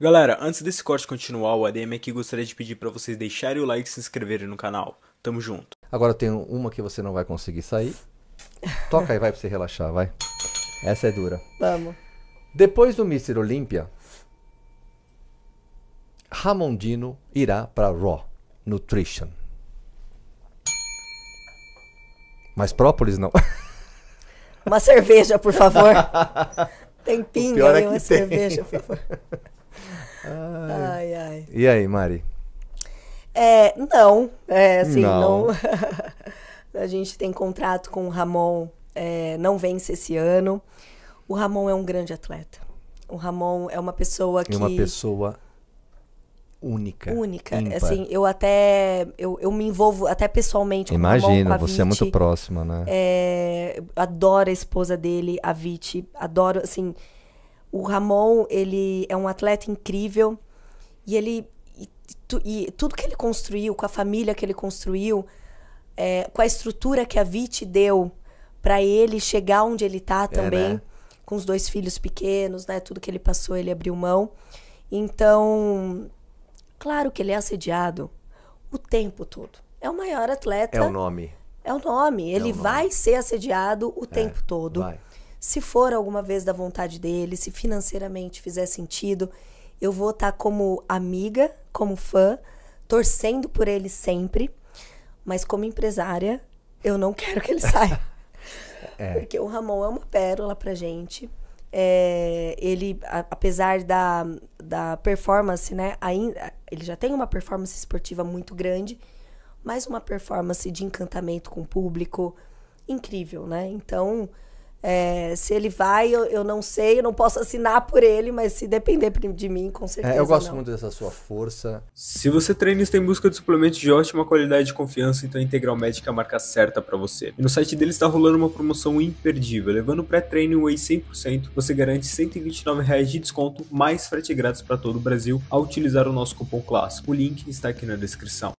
Galera, antes desse corte continuar, o ADM aqui gostaria de pedir para vocês deixarem o like e se inscreverem no canal. Tamo junto. Agora tem uma que você não vai conseguir sair. Toca aí, vai pra você relaxar, vai. Essa é dura. Vamos. Depois do Mr. Olímpia, Ramondino irá para Raw Nutrition. Mas própolis não. Uma cerveja, por favor. Tem pinga aí, é né? uma tem. cerveja, por favor. ai. ai, ai. E aí, Mari? É, não, é assim, não. não... a gente tem contrato com o Ramon, é, não vence esse ano. O Ramon é um grande atleta. O Ramon é uma pessoa que. É uma pessoa única. Única. Ímpar. Assim, eu até. Eu, eu me envolvo até pessoalmente Imagino, com Imagina, você Viti. é muito próxima, né? É, adoro a esposa dele, a Viti. Adoro, assim o Ramon, ele é um atleta incrível e ele e, tu, e tudo que ele construiu, com a família que ele construiu, é, com a estrutura que a Vit deu para ele chegar onde ele tá também, é, né? com os dois filhos pequenos, né? Tudo que ele passou, ele abriu mão. Então, claro que ele é assediado o tempo todo. É o maior atleta. É o nome. É o nome. Ele é o nome. vai ser assediado o é, tempo todo. Vai se for alguma vez da vontade dele, se financeiramente fizer sentido, eu vou estar tá como amiga, como fã, torcendo por ele sempre, mas como empresária, eu não quero que ele saia. é. Porque o Ramon é uma pérola pra gente. É, ele, a, apesar da, da performance, né? Ainda, ele já tem uma performance esportiva muito grande, mas uma performance de encantamento com o público incrível, né? Então, é, se ele vai, eu, eu, não sei, eu não posso assinar por ele, mas se depender de mim, com certeza. É, eu gosto não. muito dessa sua força. Se você treina está em busca de suplementos de ótima qualidade e confiança, então a Integral Médica é a marca certa para você. E no site deles está rolando uma promoção imperdível. Levando pré-treino Whey 100%, você garante R$ reais de desconto, mais frete grátis para todo o Brasil, ao utilizar o nosso cupom clássico. O link está aqui na descrição.